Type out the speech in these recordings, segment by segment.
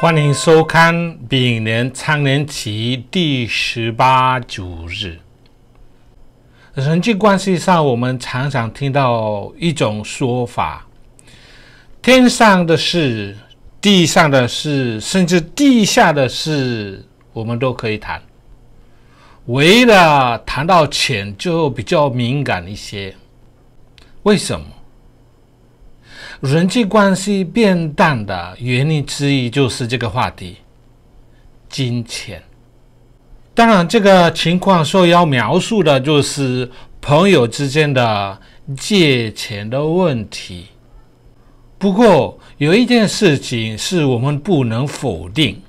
欢迎收看丙年苍年期第十八九日。人际关系上，我们常常听到一种说法：天上的事、地上的事，甚至地下的事，我们都可以谈。为了谈到浅，就比较敏感一些。为什么？人际关系变淡的原因之一就是这个话题，金钱。当然，这个情况所要描述的就是朋友之间的借钱的问题。不过，有一件事情是我们不能否定，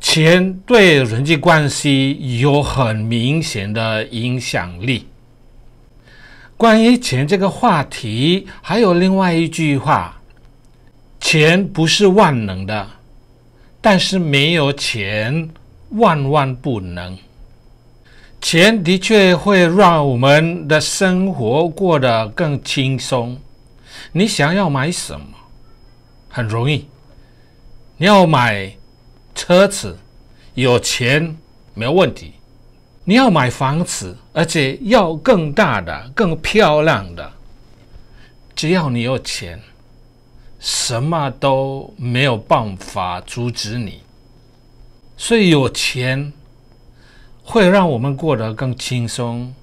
钱对人际关系有很明显的影响力。关于钱这个话题，还有另外一句话：钱不是万能的，但是没有钱万万不能。钱的确会让我们的生活过得更轻松。你想要买什么，很容易。你要买车子，有钱没有问题。你要买房子，而且要更大的、更漂亮的。只要你有钱，什么都没有办法阻止你。所以有钱会让我们过得更轻松，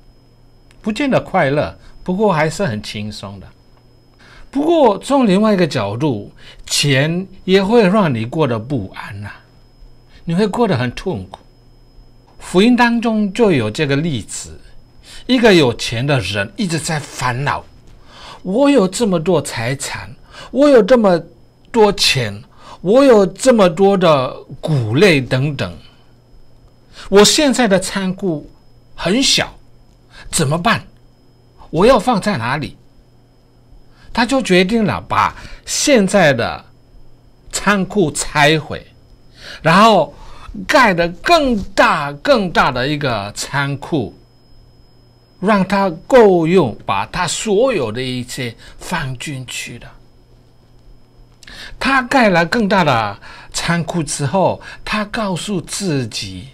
不见得快乐，不过还是很轻松的。不过从另外一个角度，钱也会让你过得不安呐，你会过得很痛苦。福音当中就有这个例子：一个有钱的人一直在烦恼，我有这么多财产，我有这么多钱，我有这么多的谷类等等，我现在的仓库很小，怎么办？我要放在哪里？他就决定了把现在的仓库拆毁，然后。盖的更大、更大的一个仓库，让他够用，把他所有的一切放进去的。他盖了更大的仓库之后，他告诉自己：“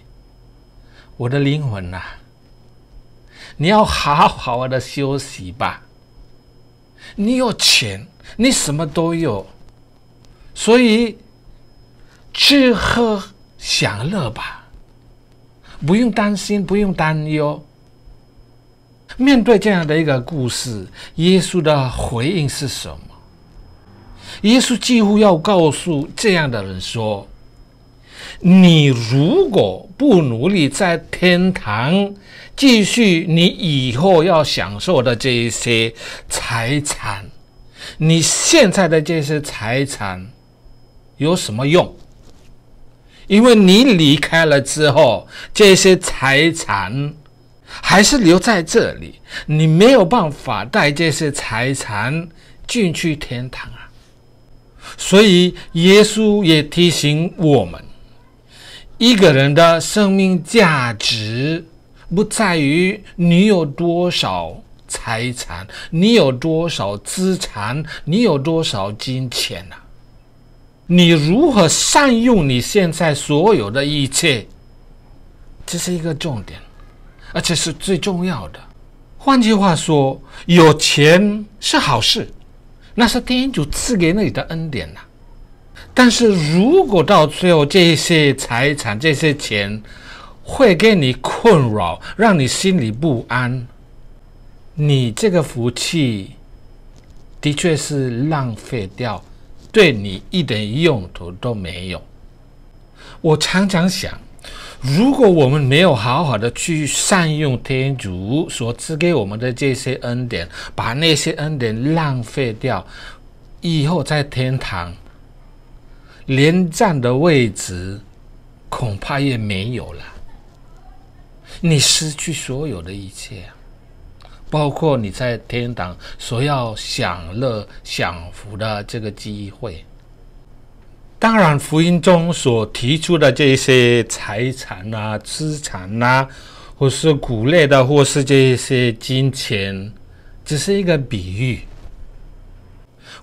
我的灵魂呐，你要好好的休息吧。你有钱，你什么都有，所以去喝。”享乐吧，不用担心，不用担忧。面对这样的一个故事，耶稣的回应是什么？耶稣几乎要告诉这样的人说：“你如果不努力在天堂继续，你以后要享受的这一些财产，你现在的这些财产有什么用？”因为你离开了之后，这些财产还是留在这里，你没有办法带这些财产进去天堂啊。所以耶稣也提醒我们，一个人的生命价值不在于你有多少财产，你有多少资产，你有多少金钱啊。你如何善用你现在所有的一切？这是一个重点，而且是最重要的。换句话说，有钱是好事，那是天主赐给你的恩典呐。但是如果到最后，这些财产、这些钱会给你困扰，让你心里不安，你这个福气的确是浪费掉。对你一点用途都没有。我常常想，如果我们没有好好的去善用天主所赐给我们的这些恩典，把那些恩典浪费掉，以后在天堂连站的位置恐怕也没有了。你失去所有的一切。包括你在天堂所要享乐、享福的这个机会，当然福音中所提出的这些财产啊、资产啊，或是鼓励的，或是这些金钱，只是一个比喻。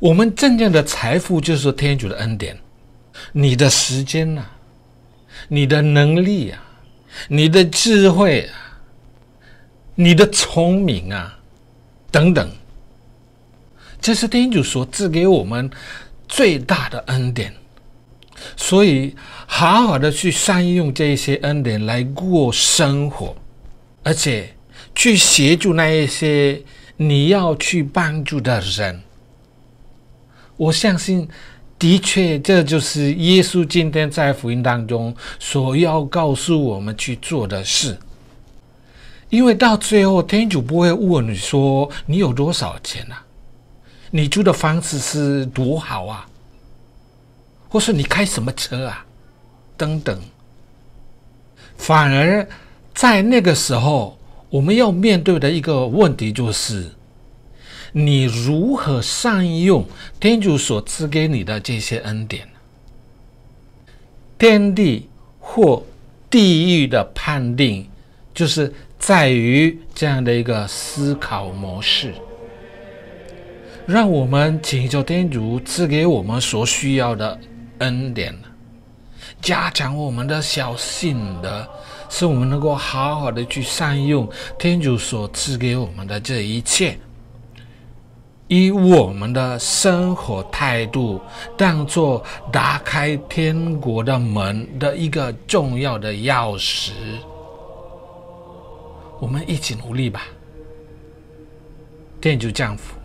我们真正的财富就是天主的恩典，你的时间呐，你的能力啊，你的智慧啊。你的聪明啊，等等，这是天主所赐给我们最大的恩典，所以好好的去善用这些恩典来过生活，而且去协助那一些你要去帮助的人。我相信，的确这就是耶稣今天在福音当中所要告诉我们去做的事。因为到最后，天主不会问你说你有多少钱啊，你住的房子是多好啊，或是你开什么车啊，等等。反而在那个时候，我们要面对的一个问题就是，你如何善用天主所赐给你的这些恩典？天地或地狱的判定就是。在于这样的一个思考模式。让我们请求天主赐给我们所需要的恩典，加强我们的小信德，使我们能够好好的去善用天主所赐给我们的这一切，以我们的生活态度当做打开天国的门的一个重要的钥匙。我们一起努力吧，店就降服。